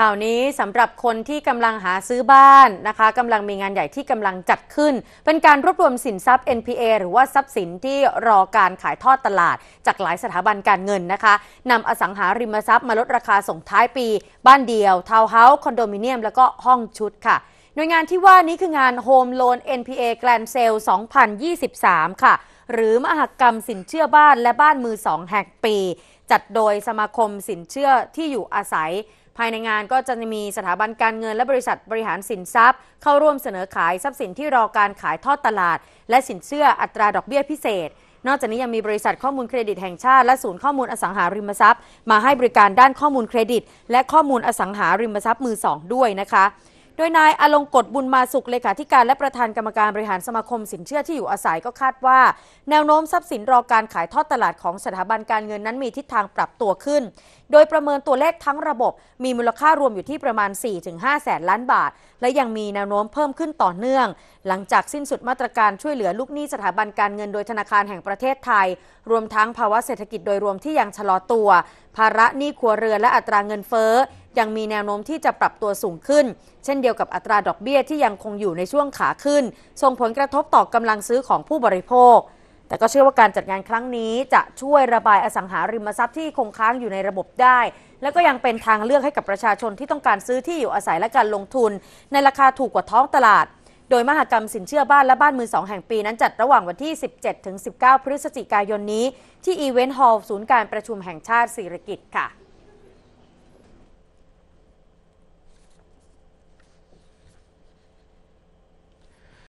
ข่าวนี้สำหรับคนที่กำลังหาซื้อบ้านนะคะกำลังมีงานใหญ่ที่กำลังจัดขึ้น เป็นการรวบรวมสินทรัพย์ NPA หรือว่าทรัพย์สินที่รอการขายทอดตลาดจากหลายสถาบันการเงินนะคะนำอสังหาริมทรัพย์มาลดราคาส่งท้ายปี บ้านเดียว ทาวน์เฮาส์คอนโดมิเนียม แล้วก็ห้องชุดค่ะ หน่วยงานที่ว่านี้คืองาน Home Loan NPA Grand Sale 2023 ค่ะ หรือมหกรรมสินเชื่อบ้านและบ้านมือสองแห่งปีจัดโดยสมาคมสินเชื่อที่อยู่อาศัยภายในงานก็จะมีสถาบันการเงินและบริษัทบริหารสินทรัพย์ เข้าร่วมเสนอขายทรัพย์สินที่รอการขายทอดตลาด และสินเชื่ออัตราดอกเบี้ยพิเศษ นอกจากนี้ยังมีบริษัทข้อมูลเครดิตแห่งชาติและศูนย์ข้อมูลอสังหาริมทรัพย์ มาให้บริการด้านข้อมูลเครดิต และข้อมูลอสังหาริมทรัพย์มือสองด้วยนะคะโดยนายอลงกฎบุญมาสุขเลขาธิการและประธานกรรมการบริหารสมาคมสินเชื่อที่อยู่อาศัยก็คาดว่า แนวโน้มทรัพย์สินรอการขายทอดตลาดของสถาบันการเงินนั้นมีทิศทางปรับตัวขึ้น โดยประเมินตัวเลขทั้งระบบมีมูลค่ารวมอยู่ที่ประมาณ 4-5 แสนล้านบาท และยังมีแนวโน้มเพิ่มขึ้นต่อเนื่อง หลังจากสิ้นสุดมาตรการช่วยเหลือลูกหนี้สถาบันการเงินโดยธนาคารแห่งประเทศไทย รวมทั้งภาวะเศรษฐกิจโดยรวมที่ยังชะลอตัว ภาระหนี้ครัวเรือนและอัตราเงินเฟ้อยังมีแนวโน้มที่จะปรับตัวสูงขึ้น เช่นเดียวกับอัตราดอกเบี้ย ที่ยังคงอยู่ในช่วงขาขึ้นส่งผลกระทบต่อกำลังซื้อของผู้บริโภค แต่ก็เชื่อว่าการจัดงานครั้งนี้จะช่วยระบายอสังหาริมทรัพย์ที่คงค้างอยู่ในระบบได้ และก็ยังเป็นทางเลือกให้กับประชาชนที่ต้องการซื้อที่อยู่อาศัยและการลงทุน ในราคาถูกกว่าท้องตลาด โดยมหกรรมสินเชื่อบ้านและบ้านมือสองแห่งปีนั้นจัดระหว่างวันที่ 17 19 พฤศจิกายนนี้ ที่อีเวนต์ฮอลล์ศูนย์การประชุมแห่งชาติสิริกิติ์ค่ะ